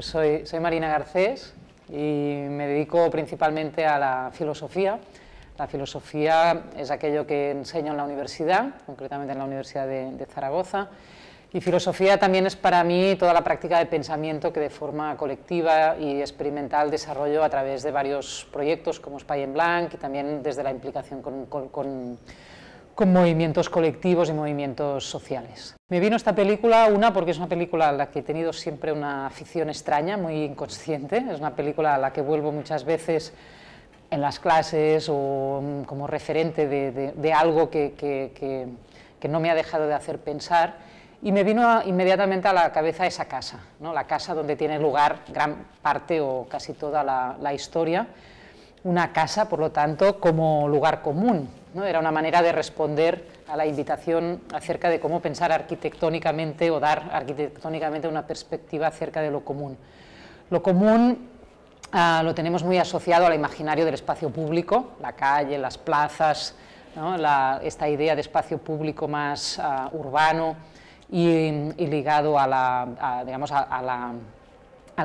Pues soy, Marina Garcés y me dedico principalmente a la filosofía. La filosofía es aquello que enseño en la universidad, concretamente en la Universidad de, Zaragoza. Y filosofía también es para mí toda la práctica de pensamiento que de forma colectiva y experimental desarrollo a través de varios proyectos como Spy en Blanc y también desde la implicación con con movimientos colectivos y movimientos sociales. Me vino esta película, una, porque es una película a la que he tenido siempre una afición extraña, muy inconsciente, es una película a la que vuelvo muchas veces en las clases o mm, como referente de, algo que, no me ha dejado de hacer pensar, y me vino inmediatamente a la cabeza esa casa, ¿no? la casa donde tiene lugar gran parte o casi toda la historia, una casa, por lo tanto, como lugar común, era una manera de responder a la invitación acerca de cómo pensar arquitectónicamente o dar arquitectónicamente una perspectiva acerca de lo común. Lo común ah, lo tenemos muy asociado al imaginario del espacio público, la calle, las plazas, esta idea de espacio público más ah, urbano y, ligado a la,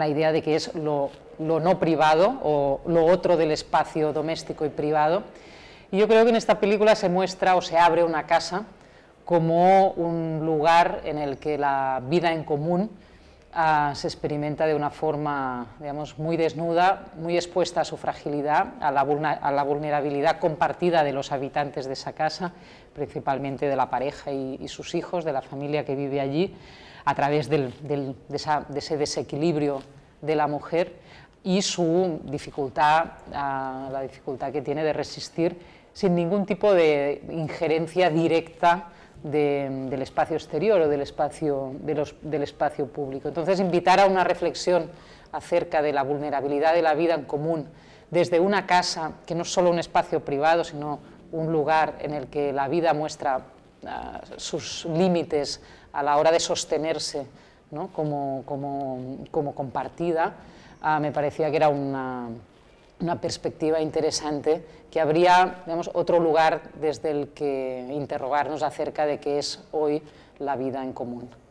idea de que es lo, no privado o lo otro del espacio doméstico y privado y yo creo que en esta película se muestra o se abre una casa como un lugar en el que la vida en común ah, se experimenta de una forma, digamos, muy desnuda, muy expuesta a su fragilidad, a la, a la, vulnerabilidad compartida de los habitantes de esa casa, principalmente de la pareja y, sus hijos, de la familia que vive allí, a través de ese desequilibrio de la mujer y su dificultad, eh, la dificultad que tiene de resistir sin ningún tipo de injerencia directa del espacio exterior o del espacio, del espacio público. Entonces, invitar a una reflexión acerca de la vulnerabilidad de la vida en común desde una casa, que no es solo un espacio privado, sino un lugar en el que la vida muestra eh, sus límites a la hora de sostenerse como compartida, Ah, me parecía que era una, una perspectiva interesante, que habría otro lugar desde el que interrogarnos acerca de qué es hoy la vida en común.